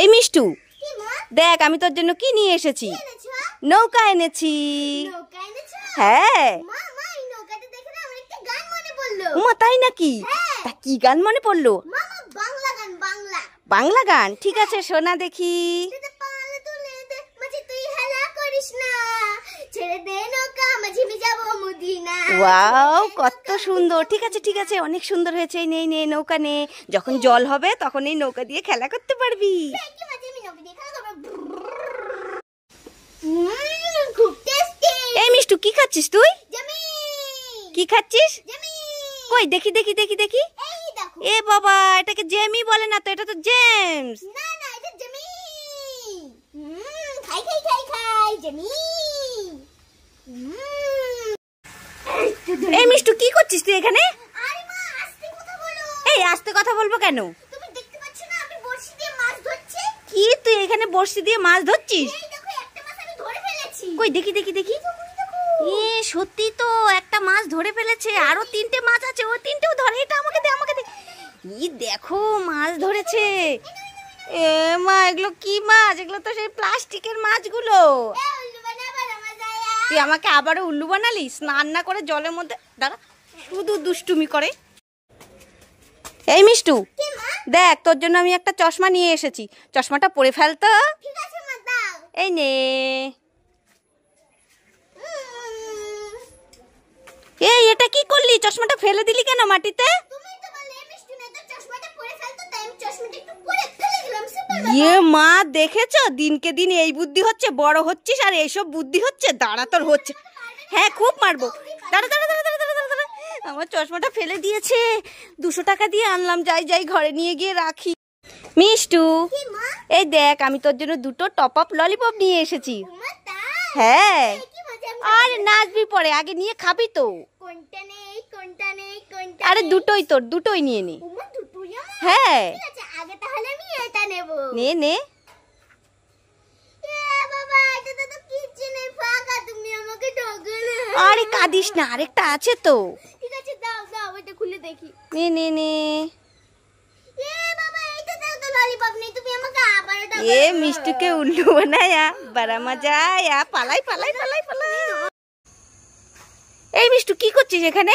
এই মিষ্টু দেখ আমি তোর জন্য কি নিয়ে এসেছি নৌকা এনেছি হ্যাঁ তাই নাকি হ্যাঁ। তা কি গান মনে পড়লো বাংলা গান ঠিক হ্যাঁ। আছে শোনা দেখি ছেড়ে দে নৌকা ওয়াও কত সুন্দর ঠিক আছে ঠিক আছে অনেক সুন্দর হয়েছে নেই নে নৌকা নে যখন জল হবে তখন এই নৌকা দিয়ে খেলা করতে পারবি এই মিষ্টু কি খাচ্ছিস তুই কি খাচ্ছিস কই দেখি দেখি দেখি দেখি এ বাবা এটাকে জেমি বলে না তো এটা তো জেমস না না এটা জেমি খাই খাই খাই খাই জেমি করছিস তুই এখানে এই আস্তে কথা বলবো কেন কি তুই এখানে বড়শি দিয়ে মাছ ধরছিস কই দেখি দেখি দেখি সত্যি তো একটা মাছ ধরে ফেলেছে আরো তিনটে মাছ আছে ওই তিনটেও ধরে এটা আমাকে দে আমাকে দে ই দেখো মাছ ধরেছে এ মা এগুলো কি মাছ এগুলো তো সেই প্লাস্টিকের মাছগুলো তুই আমাকে আবারও উল্লু বানালি স্নান না করে জলের মধ্যে দাঁড়া শুধু দুষ্টুমি করে এই মিষ্টু দেখ তোর জন্য আমি একটা চশমা নিয়ে এসেছি চশমাটা পরে ফেলতো এই নে এই এটা কি করলি চশমাটা ফেলে দিলি কেন মাটিতে ইয়ে মা দেখেছো দিনকে দিন এই বুদ্ধি হচ্ছে বড় হচ্ছিস আর এইসব বুদ্ধি হচ্ছে দাঁড়া তোর হচ্ছে হ্যাঁ খুব মারবো দাঁড়া দাঁড়া দাঁড়া আমার চশমাটা ফেলে দিয়েছে দুশো টাকা দিয়ে আনলাম যাই যাই ঘরে নিয়ে গিয়ে রাখি মিষ্টু এই দেখ আমি তোর জন্য দুটো টপ আপ ললিপপ নিয়ে এসেছি হ্যাঁ আর নাচবি পরে আগে নিয়ে খাবি তো আরে দুটোই তোর দুটোই নিয়ে নে হ্যাঁ নে নে আরে কাঁদিস না আরেকটা আছে তো উল্লু এই কি করছিস এখানে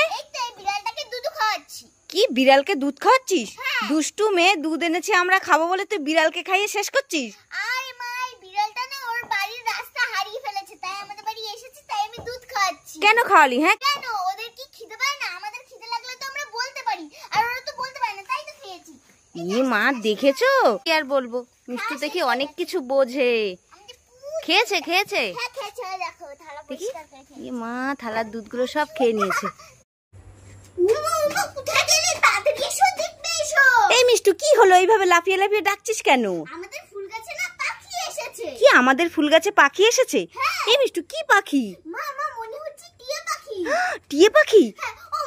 কি বিড়ালকে দুধ খাওয়াচ্ছিস হ্যাঁ। দুষ্টু মেয়ে দুধ এনেছে আমরা খাবো বলে তুই বিড়ালকে খাইয়ে শেষ করছিস কেন খাওয়ালি হ্যাঁ কেন না আমাদের লাগলে তো আমরা বলতে পারি আর ওরা তো বলতে পারে না তাই তো খেয়েছি এ মা দেখেছো কি আর বলবো মিষ্টি দেখি অনেক কিছু বোঝে খেয়েছে হ্যাঁ, খেয়েছে এ মা থালার দুধগুলো সব খেয়ে নিয়েছে এই মিষ্টু কি হলো এইভাবে লাফিয়ে লাফিয়ে ডাকছিস কেন কি আমাদের ফুল গাছে পাখি এসেছে হ্যাঁ। এই মিষ্টু কি পাখি মা মা টিয়ে পাখি হ্যাঁ,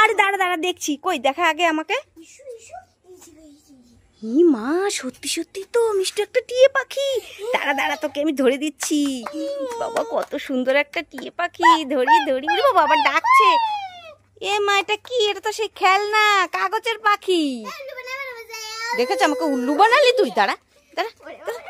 আরে দাঁড়া দাঁড়া দেখছি কই দেখা আগে আমাকে ই মা সত্যি সত্যি তো মিষ্টি একটা পাখি দাঁড়া দাঁড়া তোকে আমি ধরে দিচ্ছি বাবা কত সুন্দর একটা টিয়ে পাখি ধরে ধরি বাবা ডাকছে এ মা এটা কি এটা তো সেই খেলনা কাগজের পাখি হ্যাঁ, দেখেছ আমাকে উল্লু বানালি তুই দাঁড়া দাঁড়া